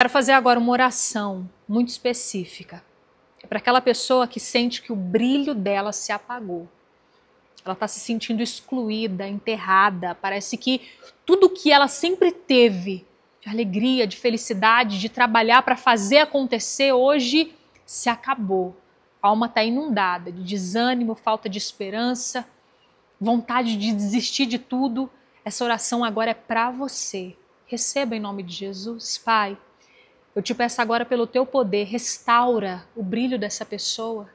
Quero fazer agora uma oração muito específica. É para aquela pessoa que sente que o brilho dela se apagou. Ela está se sentindo excluída, enterrada. Parece que tudo que ela sempre teve de alegria, de felicidade, de trabalhar para fazer acontecer hoje se acabou. A alma está inundada de desânimo, falta de esperança, vontade de desistir de tudo. Essa oração agora é para você. Receba em nome de Jesus, Pai. Eu te peço agora pelo teu poder, restaura o brilho dessa pessoa.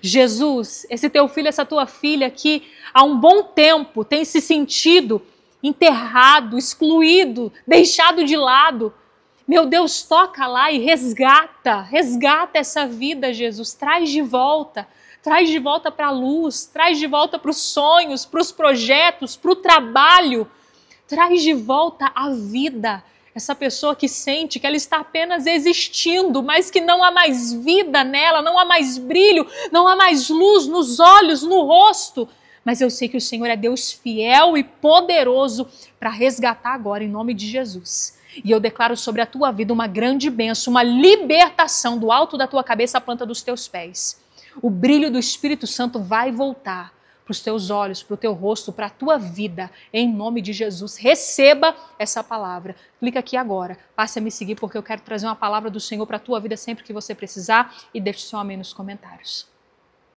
Jesus, esse teu filho, essa tua filha que há um bom tempo tem se sentido enterrado, excluído, deixado de lado. Meu Deus, toca lá e resgata, resgata essa vida, Jesus, traz de volta, traz de volta para a luz, traz de volta para os sonhos, para os projetos, para o trabalho, traz de volta a vida, essa pessoa que sente que ela está apenas existindo, mas que não há mais vida nela, não há mais brilho, não há mais luz nos olhos, no rosto. Mas eu sei que o Senhor é Deus fiel e poderoso para resgatar agora, em nome de Jesus. E eu declaro sobre a tua vida uma grande bênção, uma libertação do alto da tua cabeça à planta dos teus pés. O brilho do Espírito Santo vai voltar para os teus olhos, para o teu rosto, para a tua vida. Em nome de Jesus, receba essa palavra. Clica aqui agora. Passe a me seguir porque eu quero trazer uma palavra do Senhor para a tua vida sempre que você precisar e deixe seu amém nos comentários.